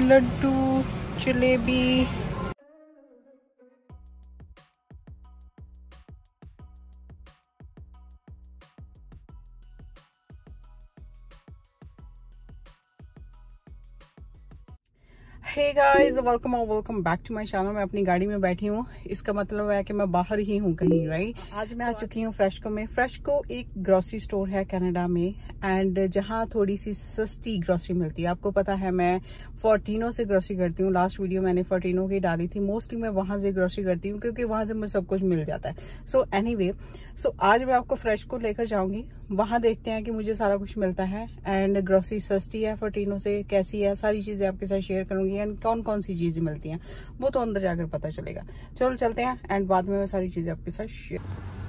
Laddu jalebi hey guys welcome और welcome back to my channel मैं अपनी गाड़ी में बैठी हूँ इसका मतलब है कि मैं बाहर ही हूँ कहीं राइट आज मैं आ चुकी हूँ फ्रेशको में फ्रेशको एक ग्रॉसरी स्टोर है कनाडा में एंड जहाँ थोड़ी सी सस्ती ग्रॉसरी मिलती है आपको पता है मैं फोर्टीनों से ग्रोसरी करती हूँ लास्ट वीडियो मैंने फोर्टीनों की डाली थी मोस्टली मैं वहां से ग्रोसरी करती हूँ क्योंकि वहां से मुझे सब कुछ मिल जाता है सो एनी वे सो आज मैं आपको फ्रेश को लेकर जाऊंगी वहां देखते हैं कि मुझे सारा कुछ मिलता है एंड ग्रोसरी सस्ती है फोर्टीनों से कैसी है सारी चीज़ें आपके साथ शेयर करूंगी एंड कौन कौन सी चीज़ें मिलती हैं वो तो अंदर जाकर पता चलेगा चलो चलते हैं एंड बाद में मैं सारी चीज़ें आपके साथ शेयर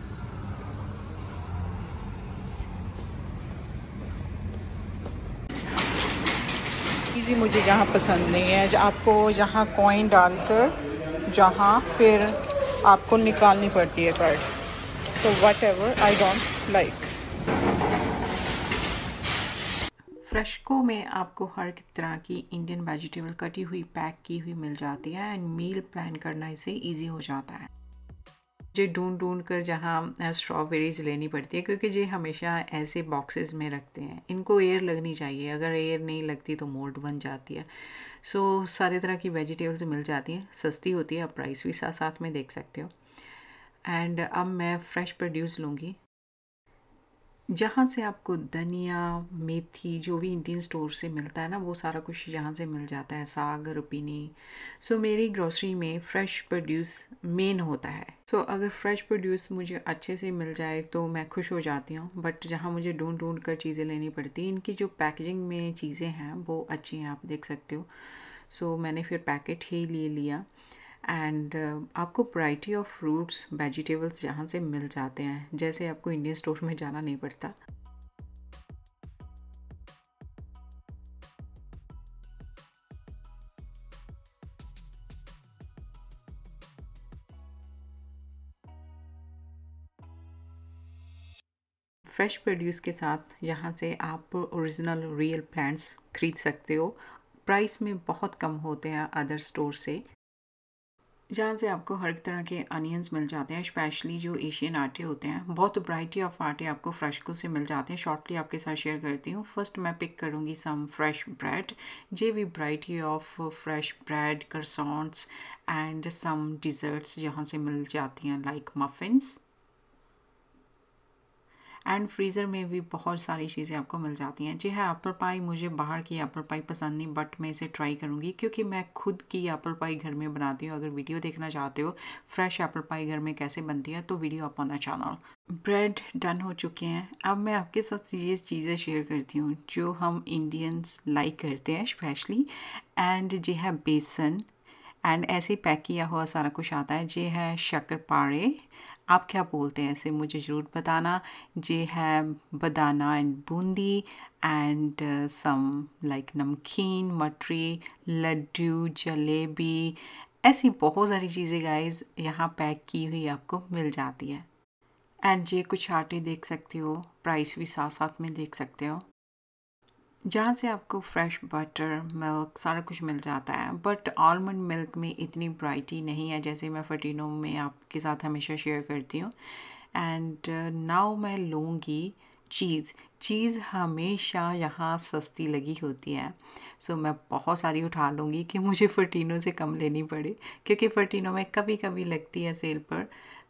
चीज़ ही मुझे जहाँ पसंद नहीं है आपको यहाँ कॉइन डालकर जहाँ फिर आपको निकालनी पड़ती है card so whatever I don't like फ्रेशको में आपको हर तरह की इंडियन वेजिटेबल कटी हुई पैक की हुई मिल जाती है एंड मील प्लान करना इसे इजी हो जाता है जो ढूंढ ढूंढ कर जहाँ स्ट्रॉबेरीज़ लेनी पड़ती है क्योंकि ये हमेशा ऐसे बॉक्सेस में रखते हैं इनको एयर लगनी चाहिए अगर एयर नहीं लगती तो मोल्ड बन जाती है सो so, सारे तरह की वेजिटेबल्स मिल जाती हैं सस्ती होती है आप प्राइस भी साथ साथ में देख सकते हो एंड अब मैं फ्रेश प्रोड्यूस लूँगी जहाँ से आपको धनिया मेथी जो भी इंडियन स्टोर से मिलता है ना वो सारा कुछ यहाँ से मिल जाता है साग रुपिनी सो so, मेरी ग्रॉसरी में फ्रेश प्रोड्यूस मेन होता है सो so, अगर फ्रेश प्रोड्यूस मुझे अच्छे से मिल जाए तो मैं खुश हो जाती हूँ बट जहाँ मुझे ढूंढ ढूंढ कर चीज़ें लेनी पड़ती हैं इनकी जो पैकेजिंग में चीज़ें हैं वो अच्छी हैं आप देख सकते हो सो so, मैंने फिर पैकेट ही ले लिया एंड uh, आपको वराइटी ऑफ फ्रूट्स वेजिटेबल्स जहाँ से मिल जाते हैं जैसे आपको इंडियन स्टोर में जाना नहीं पड़ता फ्रेश प्रोड्यूस के साथ यहाँ से आप ओरिजिनल रियल प्लांट्स खरीद सकते हो प्राइस में बहुत कम होते हैं अदर स्टोर से जहाँ से आपको हर तरह के अनियंस मिल जाते हैं स्पेशली जो एशियन आटे होते हैं बहुत वराइटी ऑफ आटे आपको फ्रेशको से मिल जाते हैं शॉर्टली आपके साथ शेयर करती हूँ फर्स्ट मैं पिक करूँगी सम फ्रेश ब्रेड जे वी variety of fresh bread croissants and some desserts जहाँ से मिल जाती हैं लाइक मफिन्स एंड फ्रीज़र में भी बहुत सारी चीज़ें आपको मिल जाती हैं जी हाँ एप्पल पाई मुझे बाहर की एप्पल पाई पसंद नहीं बट मैं इसे ट्राई करूँगी क्योंकि मैं खुद की एप्पल पाई घर में बनाती हूँ अगर वीडियो देखना चाहते हो फ्रेश एप्पल पाई घर में कैसे बनती है तो वीडियो आप ऑन चैनल ब्रेड डन हो चुके हैं अब मैं आपके साथ ये चीज़ें शेयर करती हूँ जो हम इंडियंस लाइक करते हैं स्पेशली एंड जे है बेसन एंड ऐसे पैक किया हुआ सारा कुछ आता है जे है हाँ, शक्कर पारे आप क्या बोलते हैं इसे मुझे ज़रूर बताना जे है बदाना एंड बूंदी एंड सम uh, लाइक नमकीन मटरी लड्डू जलेबी ऐसी बहुत सारी चीज़ें गाइस यहाँ पैक की हुई आपको मिल जाती है एंड ये कुछ आटे देख सकते हो प्राइस भी साथ साथ में देख सकते हो जहाँ से आपको फ्रेश बटर मिल्क सारा कुछ मिल जाता है बट आलमंड मिल्क में इतनी ब्राइटी नहीं है जैसे मैं फटीनो में आपके साथ हमेशा शेयर करती हूँ एंड नाउ मैं लूँगी चीज़ चीज़ हमेशा यहाँ सस्ती लगी होती है सो so, मैं बहुत सारी उठा लूँगी कि मुझे फटीनो से कम लेनी पड़े क्योंकि फटीनो में कभी कभी लगती है सेल पर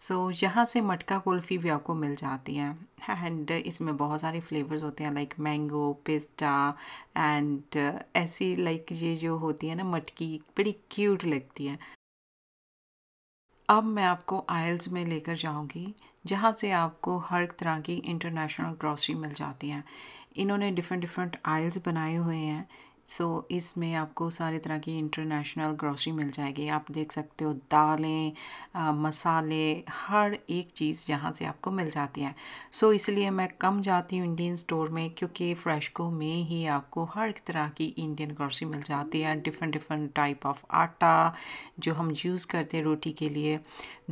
सो so, यहाँ से मटका कुल्फ़ी भी आपको मिल जाती है एंड uh, इसमें बहुत सारे फ्लेवर्स होते हैं लाइक मैंगो पिस्ता एंड ऐसी लाइक ये जो होती है ना मटकी बड़ी क्यूट लगती है अब मैं आपको आयल्स में लेकर जाऊंगी जहाँ से आपको हर तरह की इंटरनेशनल ग्रॉसरी मिल जाती है इन्होंने डिफरेंट डिफरेंट आयल्स बनाए हुए हैं सो so, इसमें आपको सारे तरह की इंटरनेशनल ग्रॉसरी मिल जाएगी आप देख सकते हो दालें मसाले हर एक चीज़ यहाँ से आपको मिल जाती है सो so, इसलिए मैं कम जाती हूँ इंडियन स्टोर में क्योंकि फ्रेशको में ही आपको हर एक तरह की इंडियन ग्रॉसरी मिल जाती है डिफरेंट डिफरेंट टाइप ऑफ आटा जो हम यूज़ करते हैं रोटी के लिए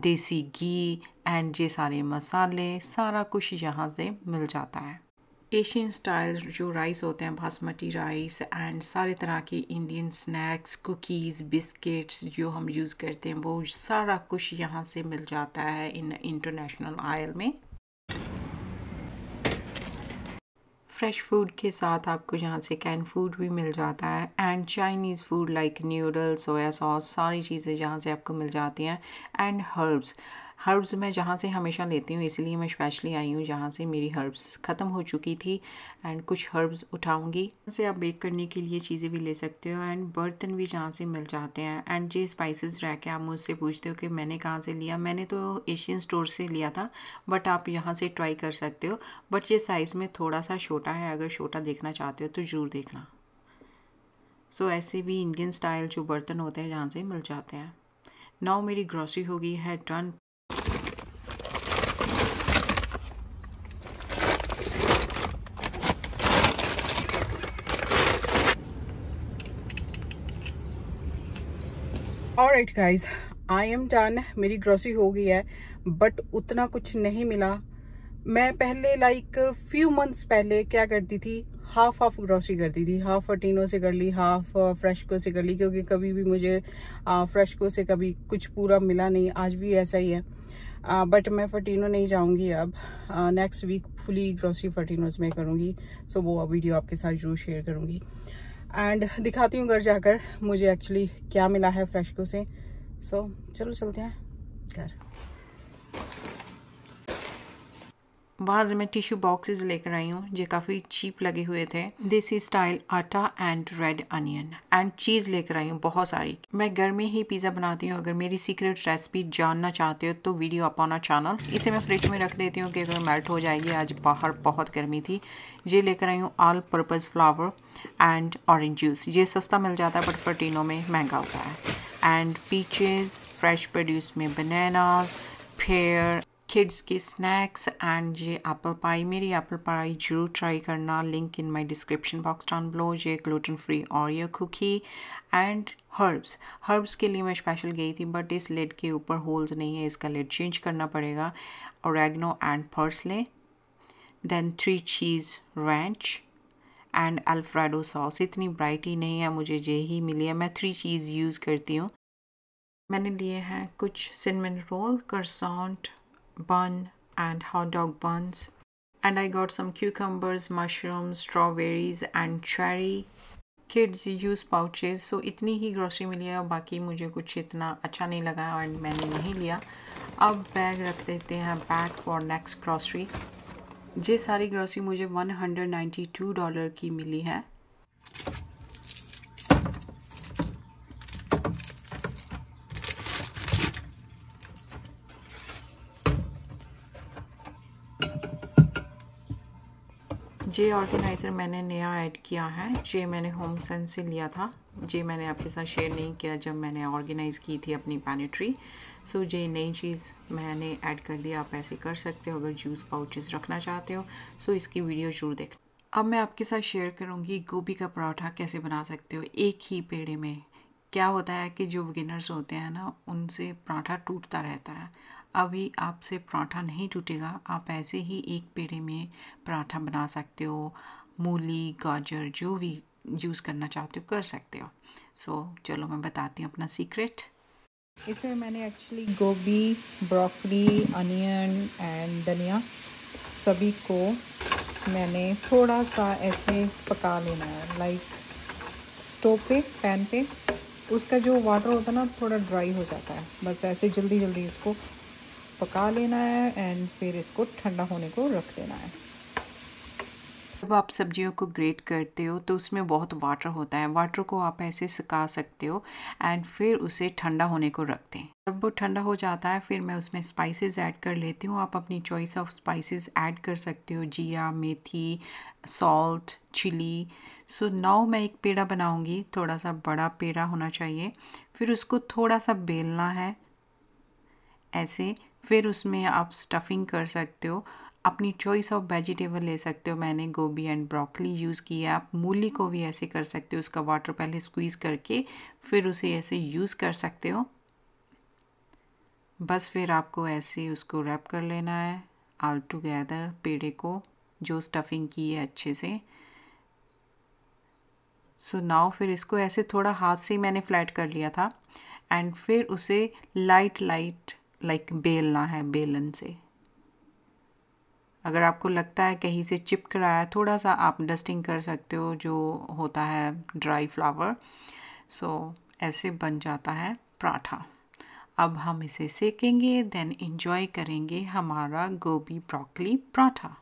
देसी घी एंड ये सारे मसाले सारा कुछ यहाँ से मिल जाता है एशियन स्टाइल जो राइस होते हैं बासमती राइस एंड सारे तरह के इंडियन स्नैक्स कुकीज़ बिस्किट्स जो हम यूज़ करते हैं वो सारा कुछ यहाँ से मिल जाता है इन इंटरनेशनल आयल में फ्रेश फूड के साथ आपको यहाँ से कैन फूड भी मिल जाता है and Chinese food like noodles soya sauce सारी चीज़ें यहाँ से आपको मिल जाती हैं एंड हर्ब्स हर्ब्स मैं जहाँ से हमेशा लेती हूँ इसलिए मैं स्पेशली आई हूँ जहाँ से मेरी हर्ब्स ख़त्म हो चुकी थी एंड कुछ हर्ब्स उठाऊँगी से आप बेक करने के लिए चीज़ें भी ले सकते हो एंड बर्तन भी जहाँ से मिल जाते हैं एंड जे स्पाइसेस रह के आप मुझसे पूछते हो कि मैंने कहाँ से लिया मैंने तो एशियन स्टोर से लिया था बट आप यहाँ से ट्राई कर सकते हो बट ये साइज़ में थोड़ा सा छोटा है अगर छोटा देखना चाहते हो तो ज़रूर देखना सो so, ऐसे भी इंडियन स्टाइल जो बर्तन होते हैं जहाँ से मिल जाते हैं नाउ मेरी ग्रॉसरी होगी है डन और right guys I am done मेरी ग्रॉसरी हो गई है बट उतना कुछ नहीं मिला मैं पहले लाइक फ्यू मंथ्स पहले क्या करती थी हाफ हाफ ग्रॉसरी करती थी हाफ फटीनो से कर ली हाफ फ्रेशको uh, से कर ली क्योंकि कभी भी मुझे फ्रेशको uh, से कभी कुछ पूरा मिला नहीं आज भी ऐसा ही है बट uh, मैं फटीनो नहीं जाऊंगी अब next week fully grocery Fortinos में करूंगी सो वो वीडियो आपके साथ जरूर शेयर करूंगी एंड दिखाती हूँ घर जाकर मुझे एक्चुअली क्या मिला है फ्रेशको से सो so, चलो चलते हैं घर वहाँ से मैं टिश्यू बॉक्सेस लेकर आई हूँ जो काफ़ी चीप लगे हुए थे desi style atta and red onion and cheese लेकर आई हूँ बहुत सारी मैं घर में ही पिज़्ज़ा बनाती हूँ अगर मेरी सीक्रेट रेसिपी जानना चाहते हो तो वीडियो अप ऑन चैनल इसे मैं फ्रिज में रख देती हूँ कि अगर मेल्ट हो जाएगी आज बाहर बहुत गर्मी थी ये लेकर आई हूँ all purpose flour and orange juice ये सस्ता मिल जाता है बट प्रोटीनों में महंगा होता है एंड पीचेज़ फ्रेश प्रोड्यूस में बनानाज फेयर किड्स के स्नैक्स एंड ये एप्पल पाई मेरी एप्पल पाई जरूर ट्राई करना link in my description box down below ये ग्लूटेन फ्री और ये कुकी एंड हर्ब्स हर्ब्स के लिए मैं स्पेशल गई थी बट इस लेड के ऊपर होल्स नहीं है इसका लेड चेंज करना पड़ेगा एग्नो एंड लें then three cheese ranch and alfredo sauce इतनी ब्राइट ही नहीं है मुझे ये ही मिली है मैं थ्री चीज़ यूज़ करती हूँ मैंने लिए हैं कुछ cinnamon roll croissant bun and hot dog buns. And I got some cucumbers, mushrooms, strawberries, and cherry. Kids use pouches. So, itni hi grocery milia, baki mujhe kuch itna acha nahi laga and maine nahi liya. Ab bag rakhte hain back for next grocery. Je sari grocery mujhe 192 dollar ki mili hai. जे organizer मैंने नया add किया है जे मैंने home sense से लिया था जे मैंने आपके साथ शेयर नहीं किया जब मैंने ऑर्गेनाइज़ की थी अपनी पैनिट्री सो जे नई चीज़ मैंने ऐड कर दिया आप ऐसे कर सकते हो अगर जूस पाउचेस रखना चाहते हो सो इसकी वीडियो जरूर देख अब मैं आपके साथ शेयर करूँगी गोभी का पराठा कैसे बना सकते हो एक ही पेड़े में क्या होता है कि जो बिगिनर्स होते हैं ना उनसे पराठा टूटता रहता है अभी आपसे पराठा नहीं टूटेगा आप ऐसे ही एक पेड़े में पराठा बना सकते हो मूली गाजर जो भी यूज़ करना चाहते हो कर सकते हो सो so, चलो मैं बताती हूँ अपना सीक्रेट इसमें मैंने एक्चुअली गोभी ब्रोकली अनियन एंड धनिया सभी को मैंने थोड़ा सा ऐसे पका लेना है लाइक स्टोव पे पैन पे उसका जो वाटर होता है ना थोड़ा ड्राई हो जाता है बस ऐसे जल्दी जल्दी इसको पका लेना है एंड फिर इसको ठंडा होने को रख देना है जब आप सब्जियों को ग्रेट करते हो तो उसमें बहुत वाटर होता है वाटर को आप ऐसे सका सकते हो एंड फिर उसे ठंडा होने को रख दें जब वो ठंडा हो जाता है फिर मैं उसमें स्पाइसेस ऐड कर लेती हूँ आप अपनी चॉइस ऑफ स्पाइसेस ऐड कर सकते हो जीरा मेथी salt chilli so so, now मैं एक पेड़ा बनाऊंगी थोड़ा सा बड़ा पेड़ा होना चाहिए फिर उसको थोड़ा सा बेलना है ऐसे फिर उसमें आप स्टफिंग कर सकते हो अपनी चॉइस ऑफ वेजिटेबल ले सकते हो मैंने गोभी एंड ब्रोकली यूज़ की है आप मूली को भी ऐसे कर सकते हो उसका वाटर पहले स्क्वीज़ करके फिर उसे ऐसे यूज़ कर सकते हो बस फिर आपको ऐसे उसको रैप कर लेना है ऑल टुगेदर पेड़े को जो स्टफिंग की है अच्छे से सो नाव फिर इसको ऐसे थोड़ा हाथ से ही मैंने फ्लैट कर लिया था एंड फिर उसे लाइट लाइट लाइक बेलना है बेलन से अगर आपको लगता है कहीं से चिपक रहा है थोड़ा सा आप डस्टिंग कर सकते हो जो होता है ड्राई फ्लावर सो so, ऐसे बन जाता है पराठा अब हम इसे सेकेंगे देन इन्जॉय करेंगे हमारा गोभी ब्रोकली पराठा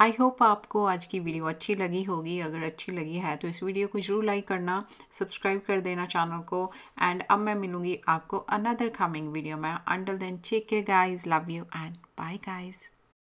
आई होप आपको आज की वीडियो अच्छी लगी होगी अगर अच्छी लगी है तो इस वीडियो को जरूर लाइक करना सब्सक्राइब कर देना चैनल को एंड अब मैं मिलूंगी आपको अनदर कमिंग वीडियो में अंडल then take care guys love you and bye guys